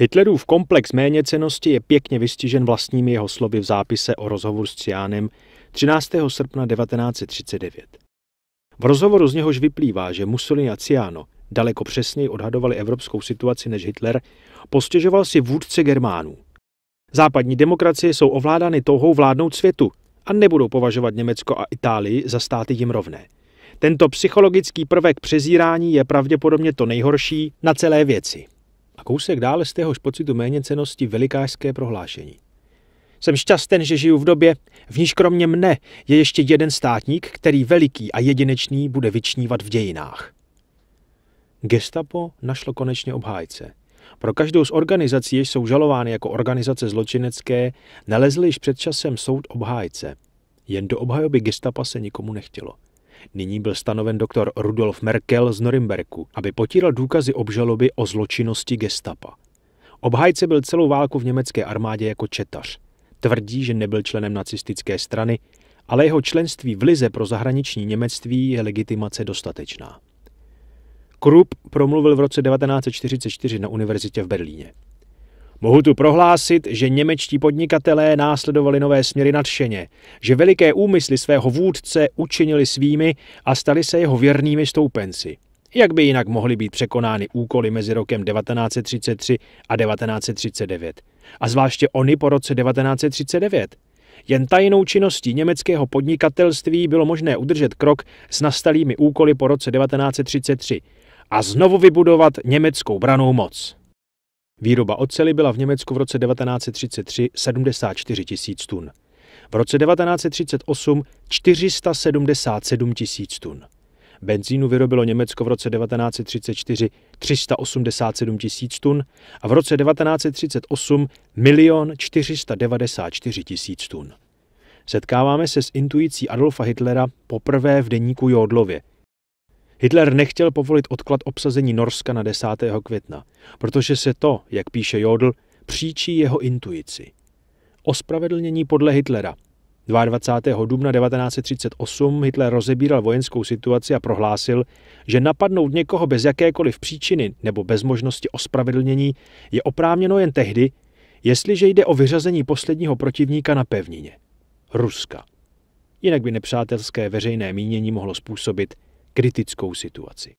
Hitlerův komplex méněcenosti je pěkně vystižen vlastními jeho slovy v zápise o rozhovoru s Ciánem 13. srpna 1939. V rozhovoru z něhož vyplývá, že Mussolini a Ciano daleko přesněji odhadovali evropskou situaci než Hitler, postěžoval si vůdce Germánů. Západní demokracie jsou ovládány touhou vládnout světu a nebudou považovat Německo a Itálii za státy jim rovné. Tento psychologický prvek přezírání je pravděpodobně to nejhorší na celé věci kousek dále z téhož pocitu méněcenosti velikářské prohlášení. Jsem šťastný, že žiju v době, v níž kromě mne je ještě jeden státník, který veliký a jedinečný bude vyčnívat v dějinách. Gestapo našlo konečně obhájce. Pro každou z organizací, jež jsou žalovány jako organizace zločinecké, nalezli již před časem soud obhájce. Jen do obhajoby gestapa se nikomu nechtělo. Nyní byl stanoven doktor Rudolf Merkel z Norimberku, aby potíral důkazy obžaloby o zločinnosti gestapa. Obhájce byl celou válku v německé armádě jako četař. Tvrdí, že nebyl členem nacistické strany, ale jeho členství v Lize pro zahraniční Němectví je legitimace dostatečná. Krupp promluvil v roce 1944 na univerzitě v Berlíně. Mohu tu prohlásit, že němečtí podnikatelé následovali nové směry nadšeně, že veliké úmysly svého vůdce učinili svými a stali se jeho věrnými stoupenci. Jak by jinak mohly být překonány úkoly mezi rokem 1933 a 1939? A zvláště oni po roce 1939? Jen tajnou činností německého podnikatelství bylo možné udržet krok s nastalými úkoly po roce 1933 a znovu vybudovat německou branou moc. Výroba oceli byla v Německu v roce 1933 74 tisíc tun. V roce 1938 477 tisíc tun. Benzínu vyrobilo Německo v roce 1934 387 tisíc tun a v roce 1938 milion 494 tisíc tun. Setkáváme se s intuicí Adolfa Hitlera poprvé v deníku Jodlově, Hitler nechtěl povolit odklad obsazení Norska na 10. května, protože se to, jak píše Jodl, příčí jeho intuici. Ospravedlnění podle Hitlera. 22. dubna 1938 Hitler rozebíral vojenskou situaci a prohlásil, že napadnout někoho bez jakékoliv příčiny nebo bez možnosti ospravedlnění je oprávněno jen tehdy, jestliže jde o vyřazení posledního protivníka na pevnině. Ruska. Jinak by nepřátelské veřejné mínění mohlo způsobit kritickou situaci.